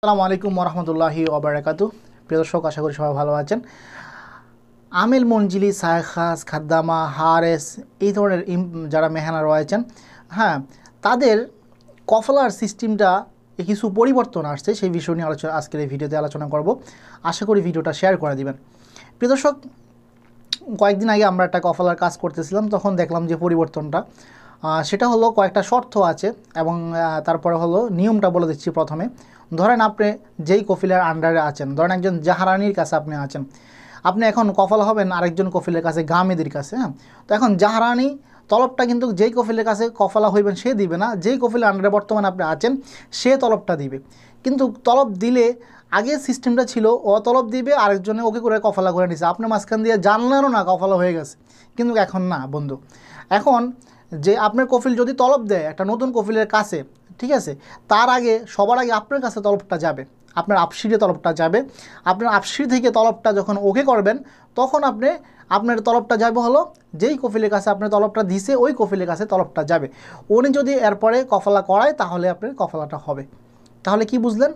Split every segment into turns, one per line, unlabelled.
আসসালামু আলাইকুম ওরহমতুল্লাহি ওবরাকাতু প্রিয় দর্শক আশা করি সবাই ভালো আছেন আমিল মঞ্জিলি সায়খাস খাদ্দামা হারেস এই ধরনের যারা মেহানা রয়েছেন হ্যাঁ তাদের কফলার সিস্টেমটা কিছু পরিবর্তন আসছে সেই বিষয় নিয়ে আলোচনা আজকের এই ভিডিওতে আলোচনা করব আশা করি ভিডিওটা শেয়ার করে দিবেন প্রিয় দর্শক কয়েকদিন আগে আমরা একটা কফলার কাজ করতেছিলাম তখন দেখলাম যে পরিবর্তনটা সেটা হলো কয়েকটা শর্ত আছে এবং তারপরে হলো নিয়মটা বলে দিচ্ছি প্রথমে ধরেন আপনি যেই কফিলের আন্ডারে আছেন ধরেন একজন জাহারানির কাছে আপনি আছেন আপনি এখন কফল হবেন আরেকজন কফিলের কাছে গামেদির কাছে হ্যাঁ তো এখন জাহারানি তলবটা কিন্তু যেই কফিলের কাছে কফলা হইবেন সে দিবে না যেই কফিলের আন্ডারে বর্তমানে আপনি আছেন সে তলবটা দিবে কিন্তু তলব দিলে আগে সিস্টেমটা ছিল ও তলব দিবে আরেকজনে ওকে করে কফলা করে নিছে আপনি মাঝখান দিয়ে জানলেনও না কফলা হয়ে গেছে কিন্তু এখন না বন্ধু এখন যে আপনার কফিল যদি তলব দেয় একটা নতুন কফিলের কাছে ঠিক আছে তার আগে সবার আগে আপনার কাছে তলবটা যাবে আপনার আপসিরে তলবটা যাবে আপনার আপসির থেকে তলবটা যখন ওকে করবেন তখন আপনি আপনার তলবটা যাবে হলো যেই কফিলের কাছে আপনার তলবটা দিছে ওই কফিলের কাছে তলবটা যাবে উনি যদি এরপরে কফলা করায় তাহলে আপনার কফলাটা হবে তাহলে কি বুঝলেন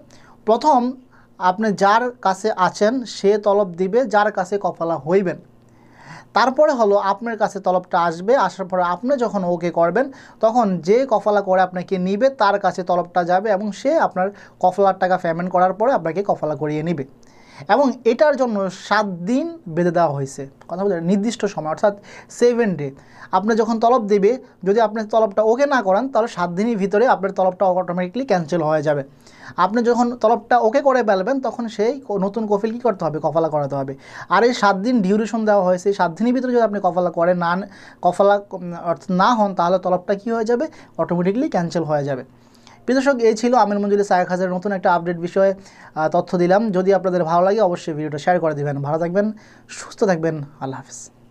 প্রথম আপনি যার কাছে আছেন সে তলব দিবে যার কাছে কফলা হইবেন তারপরে হলো আপনার কাছে তলবটা আসবে আসার পরে আপনি যখন ওকে করবেন তখন যে কফলা করে আপনাকে নিবে তার কাছে তলবটা যাবে এবং সে আপনার কফলার টাকা পেমেন্ট করার পরে আপনাকে কফলা করিয়ে নিবে এবং এটার জন্য সাত দিন বেঁধে দেওয়া হয়েছে কথা বলতে নির্দিষ্ট সময় অর্থাৎ সেভেন ডে আপনি যখন তলব দেবে যদি আপনি তলবটা ওকে না করান তাহলে সাত দিনের ভিতরে আপনার তলবটা অটোমেটিকলি ক্যান্সেল হয়ে যাবে আপনি যখন তলবটা ওকে করে ফেলবেন তখন সেই নতুন কফিল কী করতে হবে কফালা করাতে হবে আর এই সাত দিন ডিউরেশন দেওয়া হয়েছে সাত দিনের ভিতরে যদি আপনি কফালা করে না কফালা না হন তাহলে তলবটা কী হয়ে যাবে অটোমেটিকলি ক্যান্সেল হয়ে যাবে দর্শক এই ছিল আমির মঞ্জুরি সাহেক হাজার নতুন একটা আপডেট বিষয়ে তথ্য দিলাম যদি আপনাদের ভালো লাগে অবশ্যই ভিডিওটা শেয়ার করে দেবেন ভালো থাকবেন সুস্থ থাকবেন আল্লাহ হাফিজ